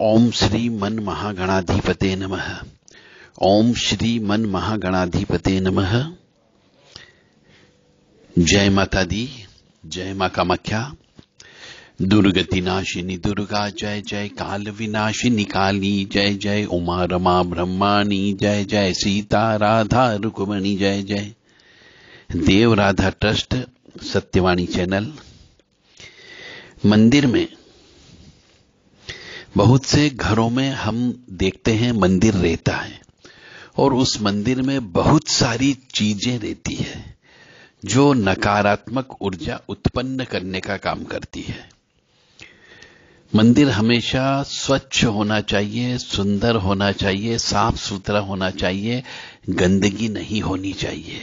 ओम श्री मन महागणाधिपते नम ओम श्री मन महागणाधिपते नम जय माता दी जय मा कामाख्या दुर्गति नाशिनी दुर्गा जय जय काल विनाशिनी काली जय जय उमा रमा ब्रह्माणी जय जय सीता राधा रुक्मणी जय जय देव राधा ट्रस्ट सत्यवाणी चैनल मंदिर में बहुत से घरों में हम देखते हैं मंदिर रहता है और उस मंदिर में बहुत सारी चीजें रहती है जो नकारात्मक ऊर्जा उत्पन्न करने का काम करती है मंदिर हमेशा स्वच्छ होना चाहिए सुंदर होना चाहिए साफ सुथरा होना चाहिए गंदगी नहीं होनी चाहिए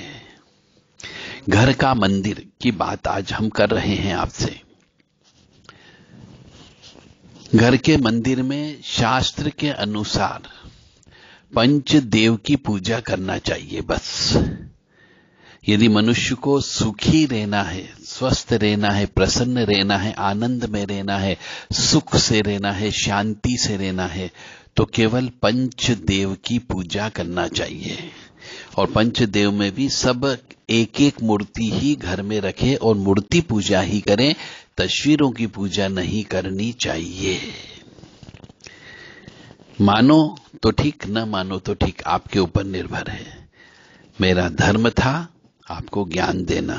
घर का मंदिर की बात आज हम कर रहे हैं आपसे घर के मंदिर में शास्त्र के अनुसार पंच देव की पूजा करना चाहिए बस यदि मनुष्य को सुखी रहना है स्वस्थ रहना है प्रसन्न रहना है आनंद में रहना है सुख से रहना है शांति से रहना है तो केवल पंच देव की पूजा करना चाहिए और पंच देव में भी सब एक एक मूर्ति ही घर में रखे और मूर्ति पूजा ही करें तस्वीरों की पूजा नहीं करनी चाहिए मानो तो ठीक न मानो तो ठीक आपके ऊपर निर्भर है मेरा धर्म था आपको ज्ञान देना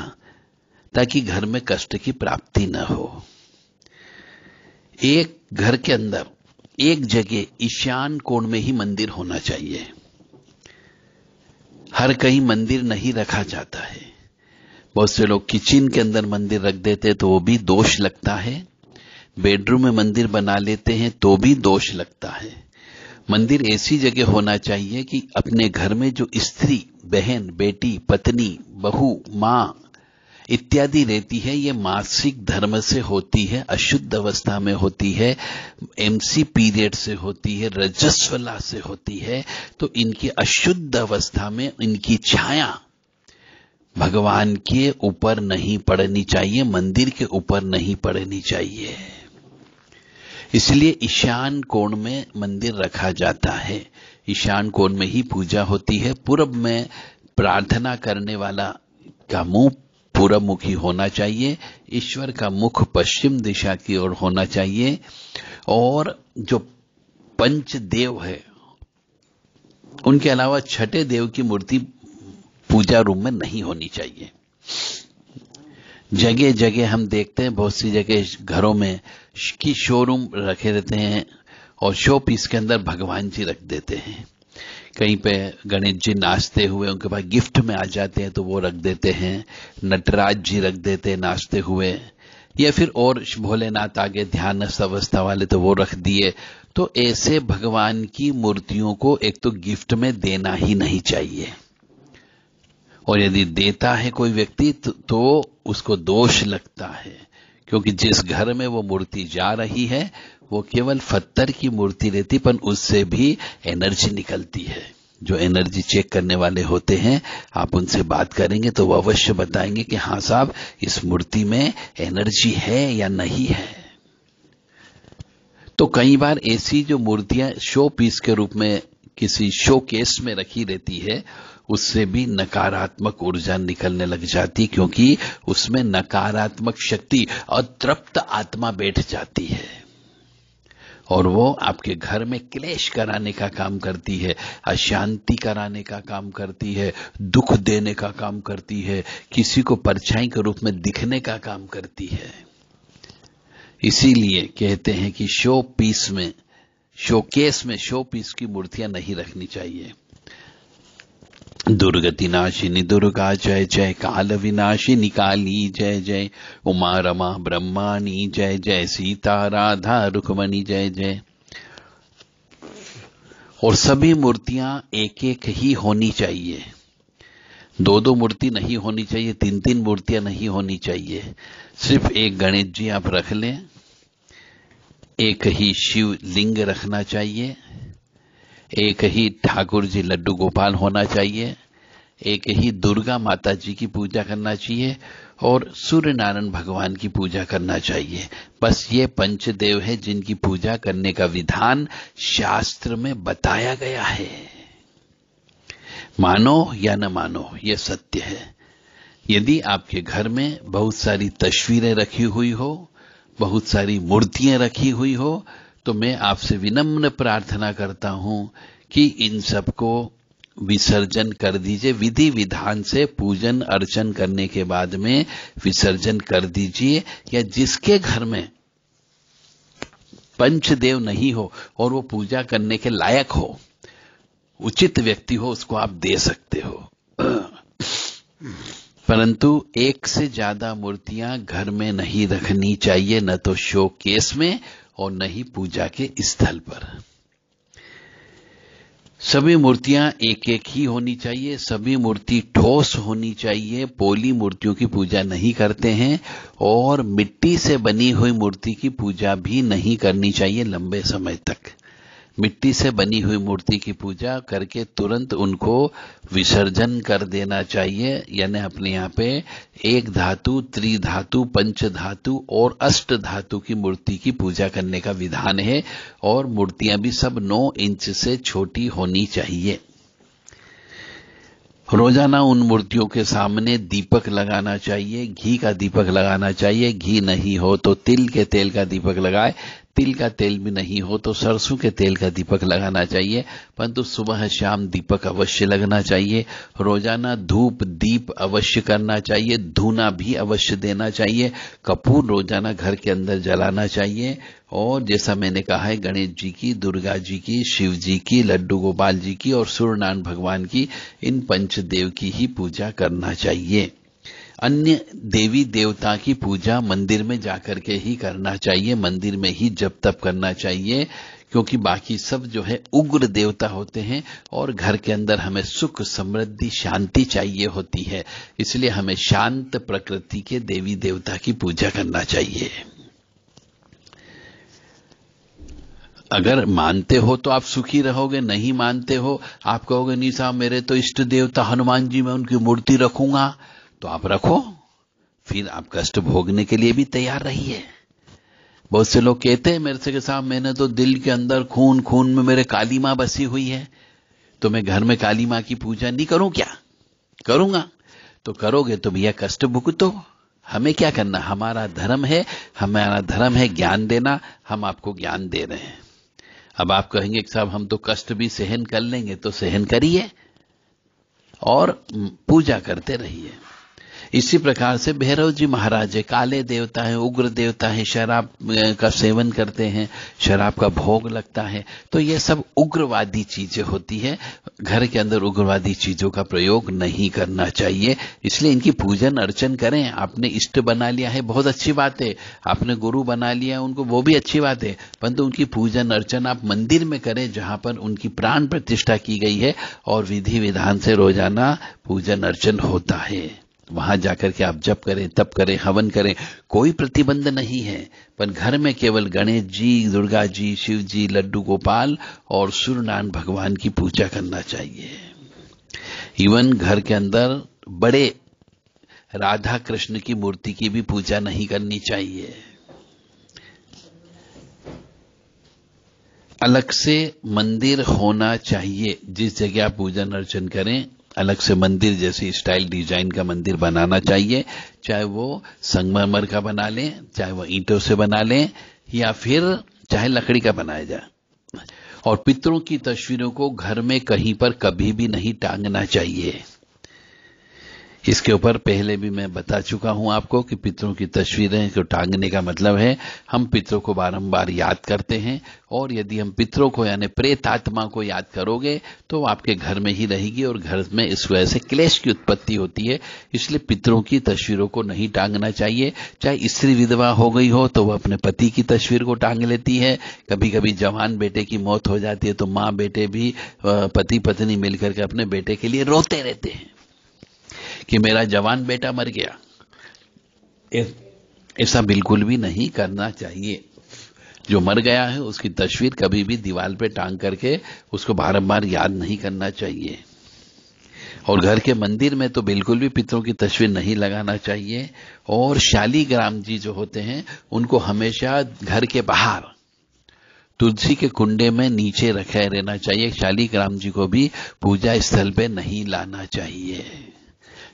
ताकि घर में कष्ट की प्राप्ति न हो एक घर के अंदर एक जगह ईशान कोण में ही मंदिर होना चाहिए हर कहीं मंदिर नहीं रखा जाता है बहुत से लोग किचन के अंदर मंदिर रख देते हैं तो वो भी दोष लगता है बेडरूम में मंदिर बना लेते हैं तो भी दोष लगता है मंदिर ऐसी जगह होना चाहिए कि अपने घर में जो स्त्री बहन बेटी पत्नी बहू माँ इत्यादि रहती है ये मासिक धर्म से होती है अशुद्ध अवस्था में होती है एमसी पीरियड से होती है रजस्वला से होती है तो इनकी अशुद्ध अवस्था में इनकी छाया भगवान के ऊपर नहीं पड़नी चाहिए मंदिर के ऊपर नहीं पड़नी चाहिए इसलिए ईशान कोण में मंदिर रखा जाता है ईशान कोण में ही पूजा होती है पूर्व में प्रार्थना करने वाला का मुंह पूर्व मुखी होना चाहिए ईश्वर का मुख पश्चिम दिशा की ओर होना चाहिए और जो पंच देव है उनके अलावा छठे देव की मूर्ति पूजा रूम में नहीं होनी चाहिए जगह जगह हम देखते हैं बहुत सी जगह घरों में की शोरूम रखे रहते हैं और शो पीस के अंदर भगवान जी रख देते हैं कहीं पे गणेश जी नाचते हुए उनके पास गिफ्ट में आ जाते हैं तो वो रख देते हैं नटराज जी रख देते हैं नाचते हुए या फिर और भोलेनाथ आगे ध्यानस्थ अवस्था वाले तो वो रख दिए तो ऐसे भगवान की मूर्तियों को एक तो गिफ्ट में देना ही नहीं चाहिए और यदि देता है कोई व्यक्ति तो, तो उसको दोष लगता है क्योंकि जिस घर में वो मूर्ति जा रही है वो केवल पत्थर की मूर्ति रहती पर उससे भी एनर्जी निकलती है जो एनर्जी चेक करने वाले होते हैं आप उनसे बात करेंगे तो वो अवश्य बताएंगे कि हाँ साहब इस मूर्ति में एनर्जी है या नहीं है तो कई बार ऐसी जो मूर्तियां शो पीस के रूप में किसी शो केस में रखी रहती है उससे भी नकारात्मक ऊर्जा निकलने लग जाती क्योंकि उसमें नकारात्मक शक्ति अतृप्त आत्मा बैठ जाती है और वो आपके घर में क्लेश कराने का काम करती है अशांति कराने का काम करती है दुख देने का काम करती है किसी को परछाई के रूप में दिखने का काम करती है इसीलिए कहते हैं कि शो पीस में शोकेस में शो पीस की मूर्तियां नहीं रखनी चाहिए दुर्गति नाशिनी दुर्गा जय जय काल विनाशिनी काली जय जय उमा रमा ब्रह्मी जय जय सीता राधा रुक्मणी जय जय और सभी मूर्तियां एक एक ही होनी चाहिए दो दो मूर्ति नहीं होनी चाहिए तीन तीन मूर्तियां नहीं होनी चाहिए सिर्फ एक गणेश जी आप रख लें एक ही शिव लिंग रखना चाहिए एक ही ठाकुर जी लड्डू गोपाल होना चाहिए एक ही दुर्गा माता जी की पूजा करना चाहिए और सूर्य नारायण भगवान की पूजा करना चाहिए बस ये पंचदेव है जिनकी पूजा करने का विधान शास्त्र में बताया गया है मानो या न मानो ये सत्य है यदि आपके घर में बहुत सारी तस्वीरें रखी हुई हो बहुत सारी मूर्तियां रखी हुई हो तो मैं आपसे विनम्र प्रार्थना करता हूं कि इन सबको विसर्जन कर दीजिए विधि विधान से पूजन अर्चन करने के बाद में विसर्जन कर दीजिए या जिसके घर में पंचदेव नहीं हो और वो पूजा करने के लायक हो उचित व्यक्ति हो उसको आप दे सकते हो परंतु एक से ज्यादा मूर्तियां घर में नहीं रखनी चाहिए न तो शो केस में और न ही पूजा के स्थल पर सभी मूर्तियां एक एक ही होनी चाहिए सभी मूर्ति ठोस होनी चाहिए पोली मूर्तियों की पूजा नहीं करते हैं और मिट्टी से बनी हुई मूर्ति की पूजा भी नहीं करनी चाहिए लंबे समय तक मिट्टी से बनी हुई मूर्ति की पूजा करके तुरंत उनको विसर्जन कर देना चाहिए यानी अपने यहाँ पे एक धातु त्रिधातु पंच धातु और अष्ट धातु की मूर्ति की पूजा करने का विधान है और मूर्तियां भी सब नौ इंच से छोटी होनी चाहिए रोजाना उन मूर्तियों के सामने दीपक लगाना चाहिए घी का दीपक लगाना चाहिए घी नहीं हो तो तिल के तेल का दीपक लगाए तिल का तेल भी नहीं हो तो सरसों के तेल का दीपक लगाना चाहिए परंतु सुबह शाम दीपक अवश्य लगना चाहिए रोजाना धूप दीप अवश्य करना चाहिए धूना भी अवश्य देना चाहिए कपूर रोजाना घर के अंदर जलाना चाहिए और जैसा मैंने कहा है गणेश जी की दुर्गा जी की शिव जी की लड्डू गोपाल जी की और सूर्यनारायण भगवान की इन पंचदेव की ही पूजा करना चाहिए अन्य देवी देवता की पूजा मंदिर में जाकर के ही करना चाहिए मंदिर में ही जप तप करना चाहिए क्योंकि बाकी सब जो है उग्र देवता होते हैं और घर के अंदर हमें सुख समृद्धि शांति चाहिए होती है इसलिए हमें शांत प्रकृति के देवी देवता की पूजा करना चाहिए अगर मानते हो तो आप सुखी रहोगे नहीं मानते हो आप कहोगे नहीं साहब मेरे तो इष्ट देवता हनुमान जी मैं उनकी मूर्ति रखूंगा तो आप रखो फिर आप कष्ट भोगने के लिए भी तैयार रहिए बहुत से लोग कहते हैं मेरे से साहब मैंने तो दिल के अंदर खून खून में मेरे काली मां बसी हुई है तो मैं घर में काली मां की पूजा नहीं करूं क्या करूंगा तो करोगे तो भैया कष्ट भुगतो हमें क्या करना हमारा धर्म है हमारा धर्म है ज्ञान देना हम आपको ज्ञान दे रहे हैं अब आप कहेंगे साहब हम तो कष्ट भी सहन कर लेंगे तो सहन करिए और पूजा करते रहिए इसी प्रकार से भैरव जी महाराज है काले देवता है उग्र देवता है शराब का सेवन करते हैं शराब का भोग लगता है तो ये सब उग्रवादी चीजें होती है घर के अंदर उग्रवादी चीजों का प्रयोग नहीं करना चाहिए इसलिए इनकी पूजन अर्चन करें आपने इष्ट बना लिया है बहुत अच्छी बात है आपने गुरु बना लिया है उनको वो भी अच्छी बात है परंतु उनकी पूजन अर्चन आप मंदिर में करें जहां पर उनकी प्राण प्रतिष्ठा की गई है और विधि विधान से रोजाना पूजन अर्चन होता है वहां जाकर के आप जप करें तप करें हवन करें कोई प्रतिबंध नहीं है पर घर में केवल गणेश जी दुर्गा जी शिव जी लड्डू गोपाल और सूर्यनारायण भगवान की पूजा करना चाहिए इवन घर के अंदर बड़े राधा कृष्ण की मूर्ति की भी पूजा नहीं करनी चाहिए अलग से मंदिर होना चाहिए जिस जगह आप पूजन अर्चन करें अलग से मंदिर जैसी स्टाइल डिजाइन का मंदिर बनाना चाहिए चाहे वो संगमरमर का बना लें चाहे वो ईंटों से बना लें या फिर चाहे लकड़ी का बनाया जाए और पितरों की तस्वीरों को घर में कहीं पर कभी भी नहीं टांगना चाहिए इसके ऊपर पहले भी मैं बता चुका हूं आपको कि पितरों की तस्वीरें को टांगने का मतलब है हम पितरों को बारंबार याद करते हैं और यदि हम पितरों को यानी प्रेत आत्मा को याद करोगे तो आपके घर में ही रहेगी और घर में इस वजह से क्लेश की उत्पत्ति होती है इसलिए पितरों की तस्वीरों को नहीं टांगना चाहिए चाहे स्त्री विधवा हो गई हो तो वह अपने पति की तस्वीर को टांग लेती है कभी कभी जवान बेटे की मौत हो जाती है तो माँ बेटे भी पति पत्नी मिलकर के अपने बेटे के लिए रोते रहते हैं कि मेरा जवान बेटा मर गया ऐसा बिल्कुल भी नहीं करना चाहिए जो मर गया है उसकी तस्वीर कभी भी दीवार पे टांग करके उसको बारंबार याद नहीं करना चाहिए और घर के मंदिर में तो बिल्कुल भी पितरों की तस्वीर नहीं लगाना चाहिए और शालीग्राम जी जो होते हैं उनको हमेशा घर के बाहर तुलसी के कुंडे में नीचे रखे रहना चाहिए शालीग्राम जी को भी पूजा स्थल पे नहीं लाना चाहिए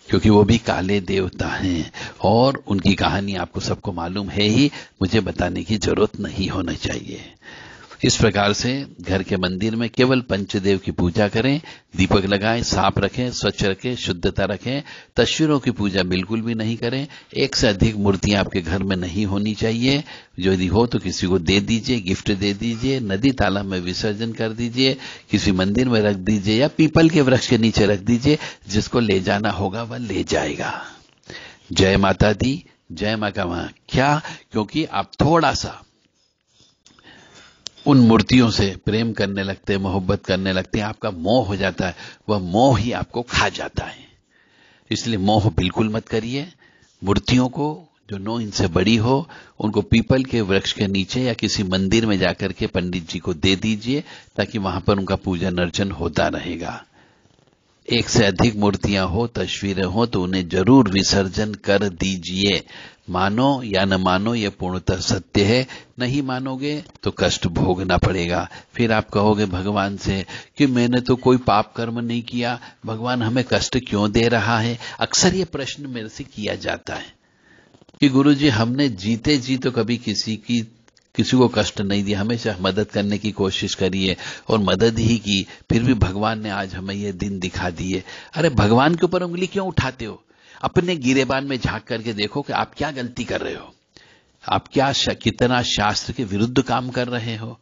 क्योंकि वो भी काले देवता हैं और उनकी कहानी आपको सबको मालूम है ही मुझे बताने की जरूरत नहीं होना चाहिए इस प्रकार से घर के मंदिर में केवल पंचदेव की पूजा करें दीपक लगाएं साफ रखें स्वच्छ रखें शुद्धता रखें तस्वीरों की पूजा बिल्कुल भी नहीं करें एक से अधिक मूर्तियां आपके घर में नहीं होनी चाहिए यदि हो तो किसी को दे दीजिए गिफ्ट दे दीजिए नदी तालाब में विसर्जन कर दीजिए किसी मंदिर में रख दीजिए या पीपल के वृक्ष के नीचे रख दीजिए जिसको ले जाना होगा वह ले जाएगा जय माता दी जय माँ का मां क्या क्योंकि आप थोड़ा सा उन मूर्तियों से प्रेम करने लगते हैं मोहब्बत करने लगते हैं आपका मोह हो जाता है वह मोह ही आपको खा जाता है इसलिए मोह बिल्कुल मत करिए मूर्तियों को जो नो इनसे बड़ी हो उनको पीपल के वृक्ष के नीचे या किसी मंदिर में जाकर के पंडित जी को दे दीजिए ताकि वहां पर उनका पूजन अर्चन होता रहेगा एक से अधिक मूर्तियां हो तस्वीरें हो तो उन्हें जरूर विसर्जन कर दीजिए मानो या न मानो ये पूर्णतः सत्य है नहीं मानोगे तो कष्ट भोगना पड़ेगा फिर आप कहोगे भगवान से कि मैंने तो कोई पाप कर्म नहीं किया भगवान हमें कष्ट क्यों दे रहा है अक्सर ये प्रश्न मेरे से किया जाता है कि गुरु जी हमने जीते जी तो कभी किसी की किसी को कष्ट नहीं दिया हमेशा मदद करने की कोशिश करिए और मदद ही की फिर भी भगवान ने आज हमें यह दिन दिखा दिए अरे भगवान के ऊपर उंगली क्यों उठाते हो अपने गिरेबान में झांक करके देखो कि आप क्या गलती कर रहे हो आप क्या कितना शास्त्र के विरुद्ध काम कर रहे हो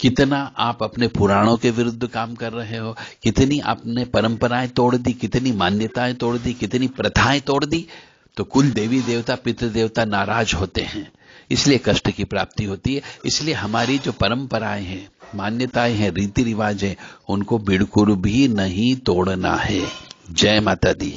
कितना आप अपने पुराणों के विरुद्ध काम कर रहे हो कितनी आपने परंपराएं तोड़ दी कितनी मान्यताएं तोड़ दी कितनी प्रथाएं तोड़ दी तो कुल देवी देवता पितृ देवता नाराज होते हैं इसलिए कष्ट की प्राप्ति होती है इसलिए हमारी जो परंपराएं हैं मान्यताएं हैं रीति रिवाज हैं उनको बिल्कुल भी नहीं तोड़ना है जय माता दी